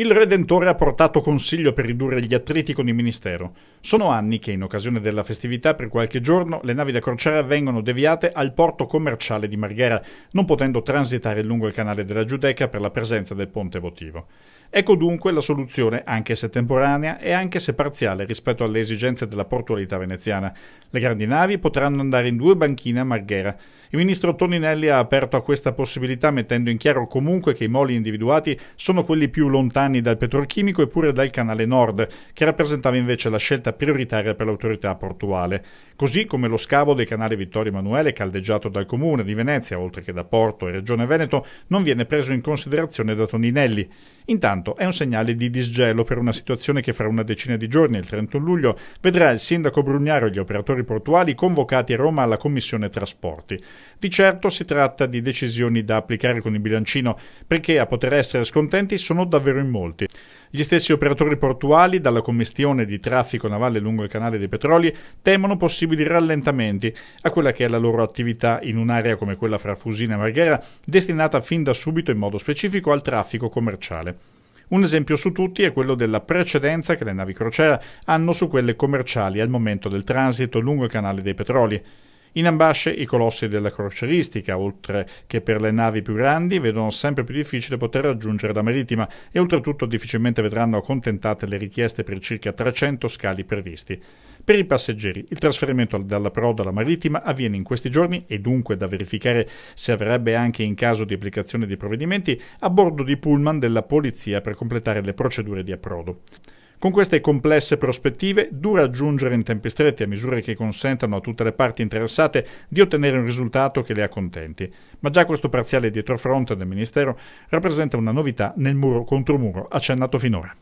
Il Redentore ha portato consiglio per ridurre gli attriti con il Ministero. Sono anni che, in occasione della festività, per qualche giorno le navi da crociera vengono deviate al porto commerciale di Marghera, non potendo transitare lungo il canale della Giudeca per la presenza del ponte votivo. Ecco dunque la soluzione, anche se temporanea e anche se parziale rispetto alle esigenze della portualità veneziana. Le grandi navi potranno andare in due banchine a Marghera. Il ministro Toninelli ha aperto a questa possibilità mettendo in chiaro comunque che i moli individuati sono quelli più lontani dal petrolchimico e pure dal canale nord, che rappresentava invece la scelta prioritaria per l'autorità portuale, così come lo scavo del canale Vittorio Emanuele caldeggiato dal comune di Venezia, oltre che da Porto e Regione Veneto, non viene preso in considerazione da Toninelli. Intanto Pertanto è un segnale di disgelo per una situazione che fra una decina di giorni, il 31 luglio, vedrà il sindaco Brugnaro e gli operatori portuali convocati a Roma alla Commissione Trasporti. Di certo si tratta di decisioni da applicare con il bilancino, perché a poter essere scontenti sono davvero in molti. Gli stessi operatori portuali, dalla commissione di traffico navale lungo il canale dei petroli, temono possibili rallentamenti a quella che è la loro attività in un'area come quella fra Fusina e Marghera, destinata fin da subito in modo specifico al traffico commerciale. Un esempio su tutti è quello della precedenza che le navi crociera hanno su quelle commerciali al momento del transito lungo il canale dei petroli. In ambasce i colossi della croceristica, oltre che per le navi più grandi, vedono sempre più difficile poter raggiungere la marittima e oltretutto difficilmente vedranno accontentate le richieste per circa 300 scali previsti. Per i passeggeri, il trasferimento dalla proda alla Marittima avviene in questi giorni e dunque da verificare se avrebbe anche in caso di applicazione di provvedimenti a bordo di pullman della polizia per completare le procedure di approdo. Con queste complesse prospettive, dura aggiungere in tempi stretti a misure che consentano a tutte le parti interessate di ottenere un risultato che le accontenti. Ma già questo parziale dietrofront del Ministero rappresenta una novità nel muro contro muro accennato finora.